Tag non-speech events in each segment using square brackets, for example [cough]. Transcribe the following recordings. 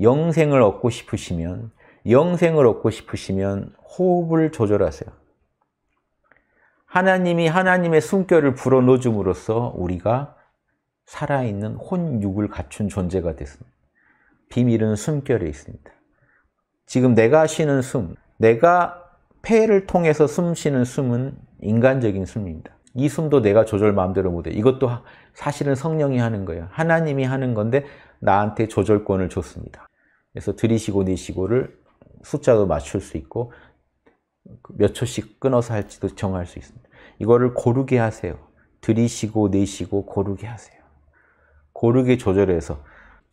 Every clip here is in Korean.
영생을 얻고 싶으시면 영생을 얻고 싶으시면 호흡을 조절하세요. 하나님이 하나님의 숨결을 불어넣음으로써 우리가 살아있는 혼육을 갖춘 존재가 됐습니다. 비밀은 숨결에 있습니다. 지금 내가 쉬는 숨, 내가 폐를 통해서 숨쉬는 숨은 인간적인 숨입니다. 이 숨도 내가 조절 마음대로 못해. 이것도 사실은 성령이 하는 거예요. 하나님이 하는 건데 나한테 조절권을 줬습니다. 그래서 들이쉬고 내쉬고를 숫자도 맞출 수 있고 몇 초씩 끊어서 할지도 정할 수 있습니다. 이거를 고르게 하세요. 들이쉬고 내쉬고 고르게 하세요. 고르게 조절해서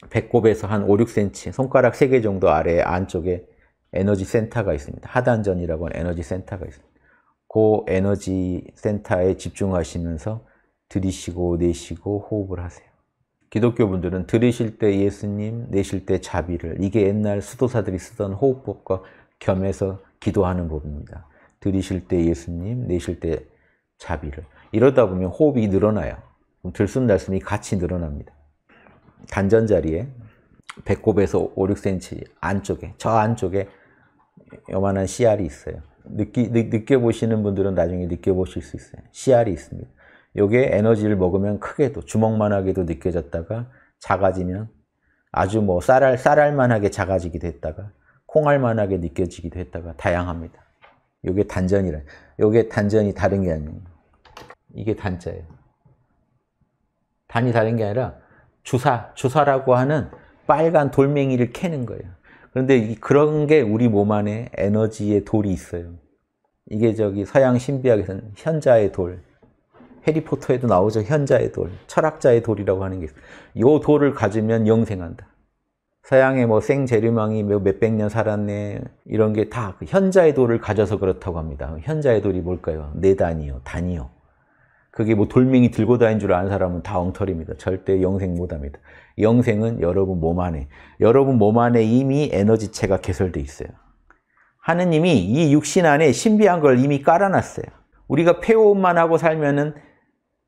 배꼽에서 한 5, 6cm, 손가락 3개 정도 아래 안쪽에 에너지 센터가 있습니다. 하단전이라고 하는 에너지 센터가 있습니다. 그 에너지 센터에 집중하시면서 들이쉬고 내쉬고 호흡을 하세요. 기독교분들은 들으실때 예수님, 내실 때 자비를 이게 옛날 수도사들이 쓰던 호흡법과 겸해서 기도하는 법입니다. 들이실 때 예수님, 내실 때 자비를 이러다 보면 호흡이 늘어나요. 들숨날숨이 같이 늘어납니다. 단전 자리에 배꼽에서 5, 6cm 안쪽에 저 안쪽에 요만한 씨알이 있어요. 느끼, 느, 느껴보시는 분들은 나중에 느껴보실 수 있어요. 씨알이 있습니다. 요게 에너지를 먹으면 크게또 주먹만하게도 느껴졌다가 작아지면 아주 뭐 쌀알 쌀알만하게 작아지기도 했다가 콩알만하게 느껴지기도 했다가 다양합니다. 요게 단전이라. 요게 단전이 다른 게 아니에요. 이게 단자예요. 단이 다른 게 아니라 주사, 주사라고 하는 빨간 돌멩이를 캐는 거예요. 그런데 그런 게 우리 몸 안에 에너지의 돌이 있어요. 이게 저기 서양 신비학에서는 현자의 돌, 해리포터에도 나오죠. 현자의 돌, 철학자의 돌이라고 하는 게 있어요. 이 돌을 가지면 영생한다. 서양의 뭐 생제르망이 뭐 몇백 년 살았네 이런 게다 그 현자의 돌을 가져서 그렇다고 합니다. 현자의 돌이 뭘까요? 네 단이요, 단이요. 그게 뭐 돌멩이 들고 다닌 줄 아는 사람은 다 엉터리입니다. 절대 영생 못합니다. 영생은 여러분 몸 안에, 여러분 몸 안에 이미 에너지체가 개설돼 있어요. 하느님이 이 육신 안에 신비한 걸 이미 깔아놨어요. 우리가 폐호흡만 하고 살면은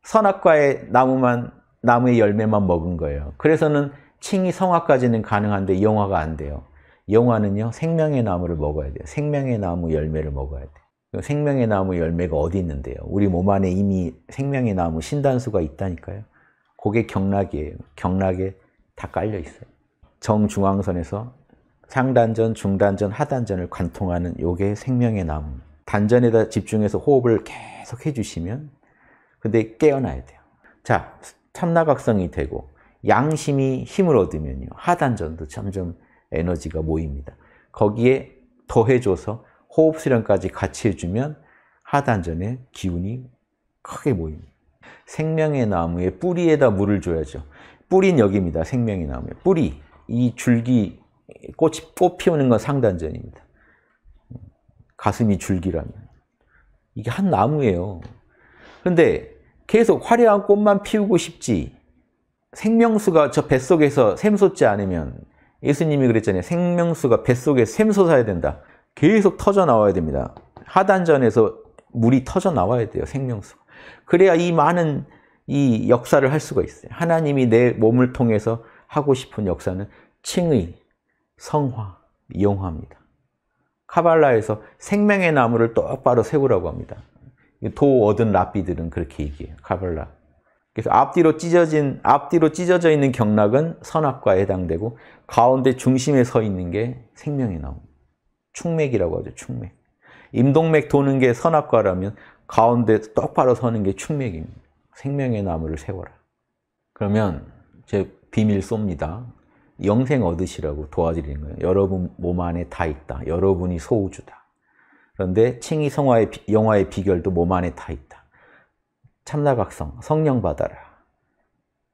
선악과의 나무만 나무의 열매만 먹은 거예요. 그래서는 칭이 성화까지는 가능한데 영화가 안 돼요. 영화는요 생명의 나무를 먹어야 돼요. 생명의 나무 열매를 먹어야 돼요. 생명의 나무 열매가 어디 있는데요? 우리 몸 안에 이미 생명의 나무 신단수가 있다니까요. 그게 경락이에요. 경락에 다 깔려 있어요. 정중앙선에서 상단전, 중단전, 하단전을 관통하는 요게 생명의 나무. 단전에다 집중해서 호흡을 계속 해주시면 근데 깨어나야 돼요. 자, 참나각성이 되고 양심이 힘을 얻으면요. 하단전도 점점 에너지가 모입니다. 거기에 더해줘서 호흡 수련까지 같이 해주면 하단전의 기운이 크게 모입니다. 생명의 나무의 뿌리에다 물을 줘야죠. 뿌린 여기입니다. 생명의 나무의 뿌리. 이 줄기, 꽃이, 꽃 피우는 건 상단전입니다. 가슴이 줄기라면. 이게 한 나무예요. 그런데 계속 화려한 꽃만 피우고 싶지 생명수가 저 뱃속에서 샘솟지 않으면 예수님이 그랬잖아요. 생명수가 뱃속에 샘솟아야 된다. 계속 터져 나와야 됩니다. 하단전에서 물이 터져 나와야 돼요. 생명수. 그래야 이 많은 이 역사를 할 수가 있어요. 하나님이 내 몸을 통해서 하고 싶은 역사는 칭의, 성화, 용화입니다. 카발라에서 생명의 나무를 똑바로 세우라고 합니다. 도 얻은 랍비들은 그렇게 얘기해요. 카발라. 그래서 앞뒤로 찢어진 앞뒤로 찢어져 있는 경락은 선악과 해당되고 가운데 중심에 서 있는 게 생명이 나옵니다. 충맥이라고 하죠. 충맥. 임동맥 도는 게 선악과라면 가운데 똑바로 서는 게 충맥입니다. 생명의 나무를 세워라. 그러면 제 비밀 쏩니다. 영생 얻으시라고 도와드리는 거예요. 여러분 몸 안에 다 있다. 여러분이 소우주다. 그런데 칭이 성화의 영화의 비결도 몸 안에 타 있다. 참나박성, 성령 받아라.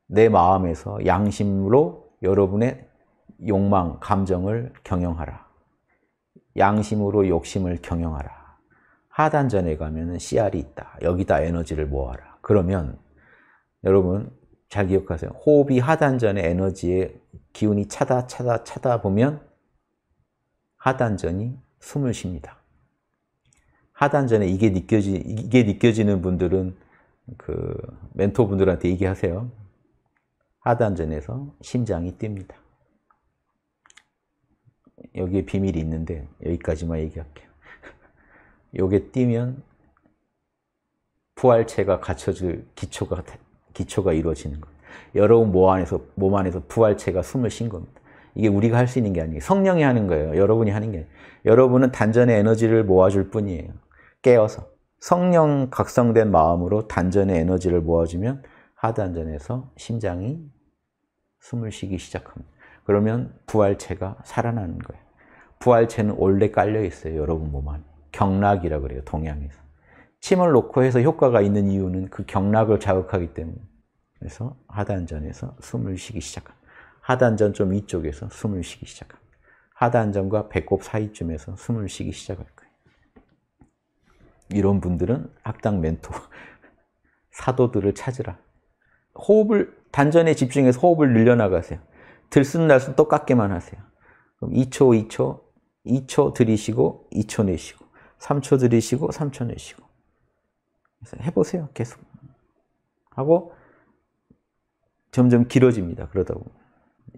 내 마음에서 양심으로 여러분의 욕망, 감정을 경영하라. 양심으로 욕심을 경영하라. 하단전에 가면 씨알이 있다. 여기다 에너지를 모아라. 그러면 여러분 잘 기억하세요. 호흡이 하단전의 에너지의 기운이 차다 차다 차다 보면 하단전이 숨을 쉽니다. 하단전에 이게 느껴지 이게 느껴지는 분들은 그 멘토분들한테 얘기하세요. 하단전에서 심장이 뜁니다. 여기에 비밀이 있는데 여기까지만 얘기할게요. [laughs] 요게 뛰면 부활체가 갖춰질 기초가 기초가 이루어지는 거예요. 여러분 몸 안에서 몸 안에서 부활체가 숨을 쉰 겁니다. 이게 우리가 할 수 있는 게 아니에요. 성령이 하는 거예요. 여러분이 하는 게. 여러분은 단전의 에너지를 모아줄 뿐이에요. 깨어서 성령 각성된 마음으로 단전의 에너지를 모아주면 하단전에서 심장이 숨을 쉬기 시작합니다. 그러면 부활체가 살아나는 거예요. 부활체는 원래 깔려 있어요. 여러분 몸 안에. 경락이라 그래요. 동양에서. 침을 놓고 해서 효과가 있는 이유는 그 경락을 자극하기 때문에. 그래서 하단전에서 숨을 쉬기 시작합니다. 하단전 좀 위쪽에서 숨을 쉬기 시작합니다. 하단전과 배꼽 사이쯤에서 숨을 쉬기 시작할 거예요. 이런 분들은 학당 멘토, [laughs] 사도들을 찾으라. 호흡을, 단전에 집중해서 호흡을 늘려나가세요. 들쓴날쓴 똑같게만 하세요. 그럼 2초, 2초, 2초 들이시고 2초 내쉬고, 3초 들이시고 3초 내쉬고. 그래서 해보세요, 계속. 하고, 점점 길어집니다, 그러다 보면.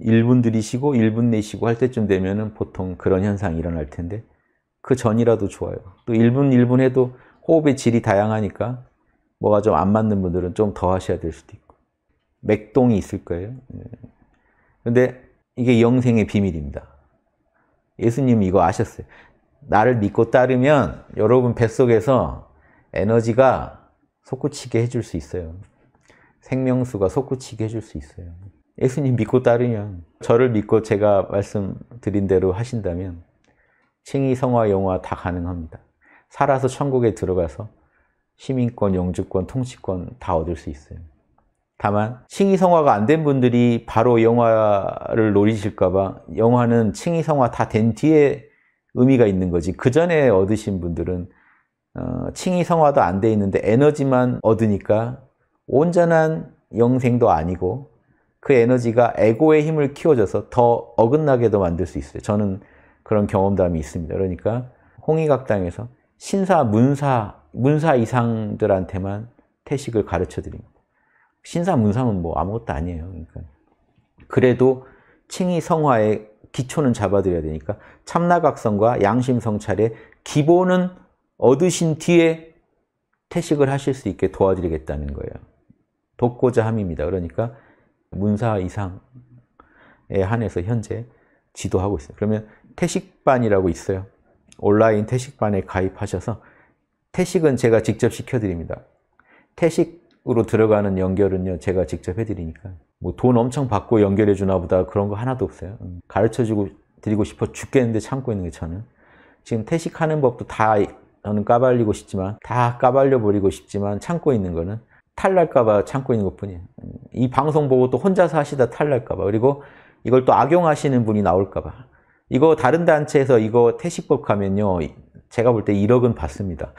1분 들이시고 1분 내쉬고 할 때쯤 되면 보통 그런 현상이 일어날 텐데 그 전이라도 좋아요. 또 1분 1분 해도 호흡의 질이 다양하니까 뭐가 좀 안 맞는 분들은 좀 더 하셔야 될 수도 있고 맥동이 있을 거예요. 네. 근데 이게 영생의 비밀입니다. 예수님이 거 아셨어요. 나를 믿고 따르면 여러분 뱃속에서 에너지가 솟구치게 해줄 수 있어요. 생명수가 솟구치게 해줄 수 있어요. 예수님 믿고 따르면 저를 믿고 제가 말씀드린 대로 하신다면 칭의성화 영화 다 가능합니다. 살아서 천국에 들어가서 시민권, 영주권, 통치권 다 얻을 수 있어요. 다만 칭의성화가 안 된 분들이 바로 영화를 노리실까 봐 영화는 칭의성화 다 된 뒤에 의미가 있는 거지 그 전에 얻으신 분들은 어, 칭의성화도 안 돼 있는데 에너지만 얻으니까 온전한 영생도 아니고 그 에너지가 에고의 힘을 키워줘서 더 어긋나게도 만들 수 있어요. 저는 그런 경험담이 있습니다. 그러니까 홍의각당에서 신사, 문사, 문사 이상들한테만 태식을 가르쳐 드립니다 신사, 문사는 뭐 아무것도 아니에요. 그러니까 그래도 칭의 성화의 기초는 잡아드려야 되니까 참나각성과 양심성찰의 기본은 얻으신 뒤에 태식을 하실 수 있게 도와드리겠다는 거예요. 돕고자 함입니다. 그러니까 문사 이상에 한해서 현재 지도하고 있어요. 그러면 태식반이라고 있어요. 온라인 태식반에 가입하셔서 태식은 제가 직접 시켜드립니다. 태식으로 들어가는 연결은요, 제가 직접 해드리니까. 뭐 돈 엄청 받고 연결해주나 보다 그런 거 하나도 없어요. 음, 가르쳐주고 드리고 싶어 죽겠는데 참고 있는 게 저는. 지금 태식하는 법도 다 저는 까발리고 싶지만, 다 까발려버리고 싶지만 참고 있는 거는 탈날까봐 참고 있는 것 뿐이에요. 음, 이 방송 보고 또 혼자서 하시다 탈날까봐. 그리고 이걸 또 악용하시는 분이 나올까봐. 이거 다른 단체에서 이거 태식법 가면요. 제가 볼 때 1억은 받습니다.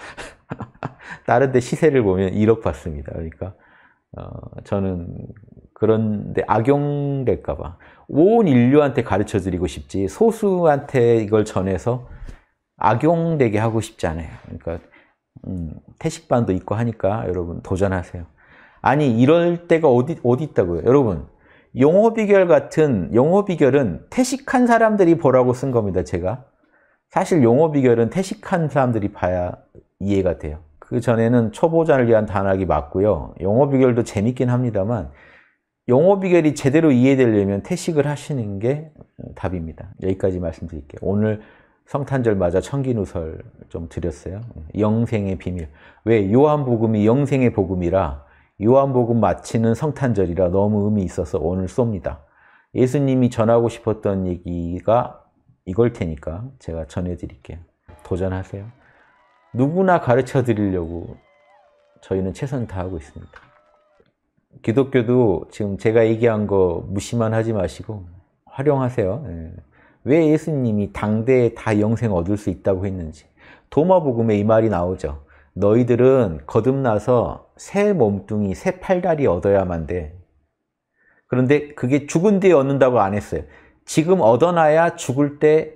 [laughs] 다른 데 시세를 보면 1억 받습니다. 그러니까 어, 저는 그런데 악용될까 봐. 온 인류한테 가르쳐 드리고 싶지 소수한테 이걸 전해서 악용되게 하고 싶지 않아요. 그러니까 음, 태식반도 있고 하니까 여러분 도전하세요. 아니 이럴 때가 어디 어디 있다고요? 여러분 용호 비결 같은 용호 비결은 태식한 사람들이 보라고 쓴 겁니다. 제가 사실 용호 비결은 태식한 사람들이 봐야 이해가 돼요. 그 전에는 초보자를 위한 단학이 맞고요. 용어 비결도 재밌긴 합니다만 용어 비결이 제대로 이해되려면 태식을 하시는 게 답입니다. 여기까지 말씀드릴게요. 오늘 성탄절 맞아 청기누설 좀 드렸어요. 영생의 비밀. 왜? 요한복음이 영생의 복음이라 요한복음 마치는 성탄절이라 너무 의미 있어서 오늘 쏩니다. 예수님이 전하고 싶었던 얘기가 이걸 테니까 제가 전해드릴게요. 도전하세요. 누구나 가르쳐 드리려고 저희는 최선 다하고 있습니다. 기독교도 지금 제가 얘기한 거 무시만 하지 마시고 활용하세요. 예. 왜 예수님이 당대에 다 영생 얻을 수 있다고 했는지 도마복음에 이 말이 나오죠. 너희들은 거듭나서 새 몸뚱이, 새 팔다리 얻어야만 돼. 그런데 그게 죽은 뒤에 얻는다고 안 했어요. 지금 얻어놔야 죽을 때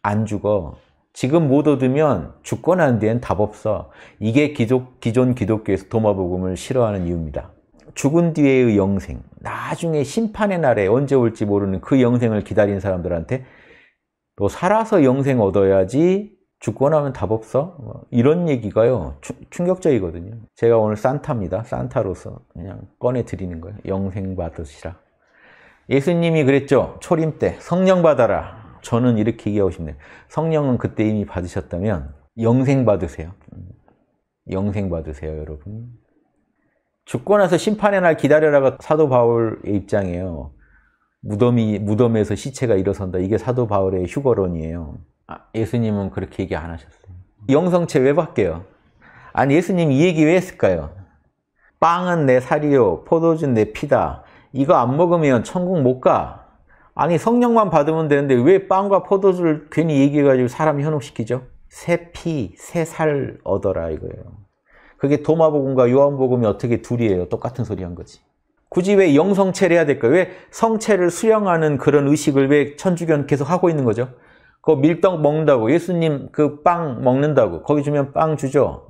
안 죽어. 지금 못 얻으면 죽고 난 뒤엔 답 없어. 이게 기독, 기존 기독교에서 도마복음을 싫어하는 이유입니다. 죽은 뒤의 에 영생, 나중에 심판의 날에 언제 올지 모르는 그 영생을 기다린 사람들한테 또 살아서 영생 얻어야지 죽고 나면 답 없어? 뭐 이런 얘기가요. 추, 충격적이거든요. 제가 오늘 산타입니다. 산타로서 그냥 꺼내드리는 거예요. 영생 받으시라. 예수님이 그랬죠. 초림 때 성령 받아라. 저는 이렇게 얘기하고 싶네요. 성령은 그때 이미 받으셨다면 영생 받으세요. 영생 받으세요, 여러분. 죽고 나서 심판의 날 기다려라가 사도 바울의 입장이에요. 무덤이, 무덤에서 시체가 일어선다. 이게 사도 바울의 휴거론이에요. 아, 예수님은 그렇게 얘기 안 하셨어요. 영성체 왜 바뀌어요? 아니 예수님 이 얘기 왜 했을까요? 빵은 내 살이요 포도주는 내 피다. 이거 안 먹으면 천국 못 가. 아니 성령만 받으면 되는데 왜 빵과 포도주를 괜히 얘기해가지고 사람 현혹시키죠? 새 피, 새 살 얻어라 이거예요. 그게 도마복음과 요한복음이 어떻게 둘이에요? 똑같은 소리 한 거지. 굳이 왜 영성체를 해야 될까요? 왜 성체를 수령하는 그런 의식을 왜 천주교는 계속 하고 있는 거죠? 그 밀떡 먹는다고 예수님 그 빵 먹는다고 거기 주면 빵 주죠.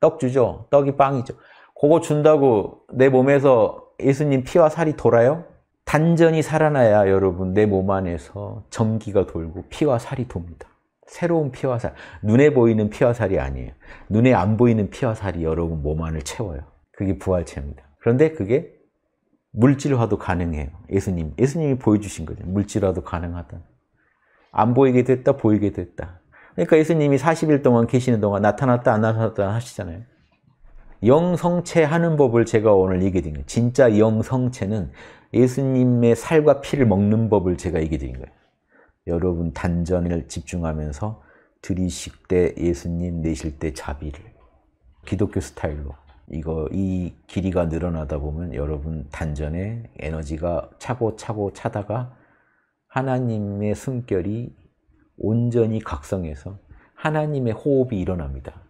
떡 주죠. 떡이 빵이죠. 그거 준다고 내 몸에서 예수님 피와 살이 돌아요? 단전이 살아나야 여러분 내 몸 안에서 전기가 돌고 피와 살이 돕니다. 새로운 피와 살, 눈에 보이는 피와 살이 아니에요. 눈에 안 보이는 피와 살이 여러분 몸 안을 채워요. 그게 부활체입니다. 그런데 그게 물질화도 가능해요. 예수님, 예수님이 보여주신 거죠. 물질화도 가능하다. 안 보이게 됐다 보이게 됐다. 그러니까 예수님이 40일 동안 계시는 동안 나타났다 안 나타났다 하시잖아요. 영성체 하는 법을 제가 오늘 얘기드린 거예요. 진짜 영성체는 예수님의 살과 피를 먹는 법을 제가 얘기드린 거예요. 여러분 단전을 집중하면서 들이식 때 예수님 내실 때 자비를 기독교 스타일로 이거 이 길이가 늘어나다 보면 여러분 단전에 에너지가 차고 차고 차다가 하나님의 숨결이 온전히 각성해서 하나님의 호흡이 일어납니다.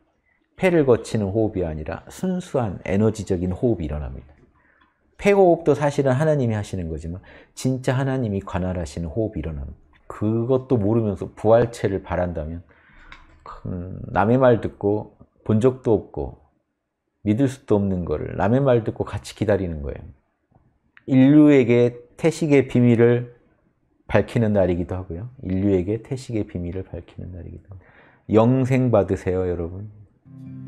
폐를 거치는 호흡이 아니라 순수한 에너지적인 호흡이 일어납니다. 폐호흡도 사실은 하나님이 하시는 거지만 진짜 하나님이 관할하시는 호흡이 일어납니다. 그것도 모르면서 부활체를 바란다면 음, 남의 말 듣고 본 적도 없고 믿을 수도 없는 거를 남의 말 듣고 같이 기다리는 거예요. 인류에게 태식의 비밀을 밝히는 날이기도 하고요. 인류에게 태식의 비밀을 밝히는 날이기도 합니다. 영생 받으세요, 여러분.